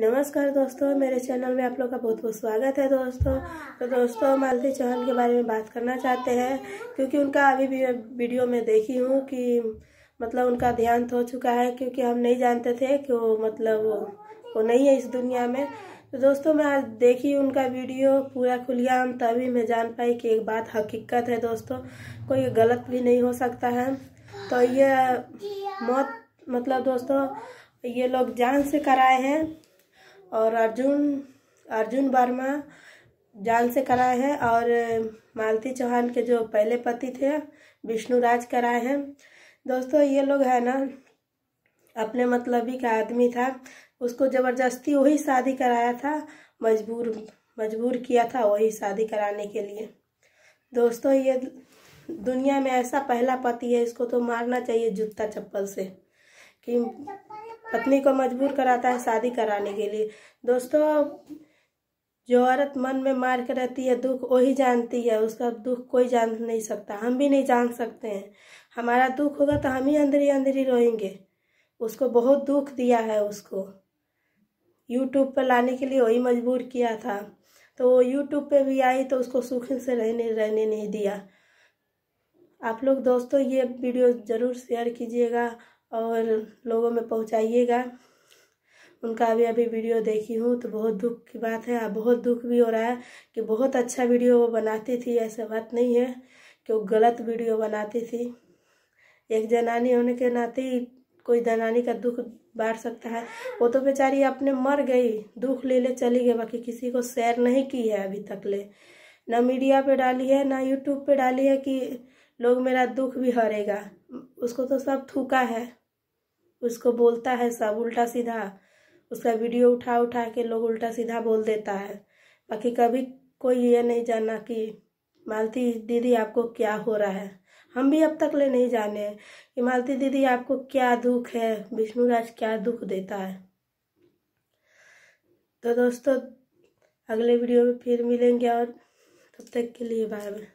नमस्कार दोस्तों मेरे चैनल में आप लोग का बहुत बहुत स्वागत है दोस्तों तो दोस्तों हम आलती चौहान के बारे में बात करना चाहते हैं क्योंकि उनका अभी भी वीडियो में देखी हूँ कि मतलब उनका ध्यान तो हो चुका है क्योंकि हम नहीं जानते थे कि वो मतलब वो, वो नहीं है इस दुनिया में तो दोस्तों मैं आज देखी उनका वीडियो पूरा खुलिया तभी मैं जान पाई कि एक बात हकीकत है दोस्तों कोई गलत भी नहीं हो सकता है तो ये मौत मतलब दोस्तों ये लोग जान से कराए हैं और अर्जुन अर्जुन वर्मा जान से कराए हैं और मालती चौहान के जो पहले पति थे विष्णु राज कराए हैं दोस्तों ये लोग है ना अपने मतलब ही का आदमी था उसको ज़बरदस्ती वही शादी कराया था मजबूर मजबूर किया था वही शादी कराने के लिए दोस्तों ये दुनिया में ऐसा पहला पति है इसको तो मारना चाहिए जूता चप्पल से कि पत्नी को मजबूर कराता है शादी कराने के लिए दोस्तों जो औरत मन में मार के रहती है दुख वही जानती है उसका दुख कोई जान नहीं सकता हम भी नहीं जान सकते हैं हमारा दुख होगा तो हम ही अंदर अंदर रोएंगे उसको बहुत दुख दिया है उसको यूट्यूब पर लाने के लिए वही मजबूर किया था तो वो यूट्यूब पर भी आई तो उसको सुख से रहने रहने नहीं दिया आप लोग दोस्तों ये वीडियो ज़रूर शेयर कीजिएगा और लोगों में पहुंचाइएगा उनका अभी अभी वीडियो देखी हूँ तो बहुत दुख की बात है बहुत दुख भी हो रहा है कि बहुत अच्छा वीडियो वो बनाती थी ऐसा बात नहीं है कि वो गलत वीडियो बनाती थी एक जनानी होने के नाते ही कोई जनानी का दुख बांट सकता है वो तो बेचारी अपने मर गई दुख ले ले चली गई बाकी किसी को शेयर नहीं की है अभी तक ले ना मीडिया पे डाली है ना यूट्यूब पे डाली है कि लोग मेरा दुख भी हरेगा उसको तो सब थूका है उसको बोलता है सब उल्टा सीधा उसका वीडियो उठा उठा के लोग उल्टा सीधा बोल देता है बाकी कभी कोई ये नहीं जाना कि मालती दीदी आपको क्या हो रहा है हम भी अब तक ले नहीं जाने कि मालती दीदी आपको क्या दुख है विष्णु राज क्या दुख देता है तो दोस्तों अगले वीडियो में फिर मिलेंगे और तब तक के लिए बाय बाय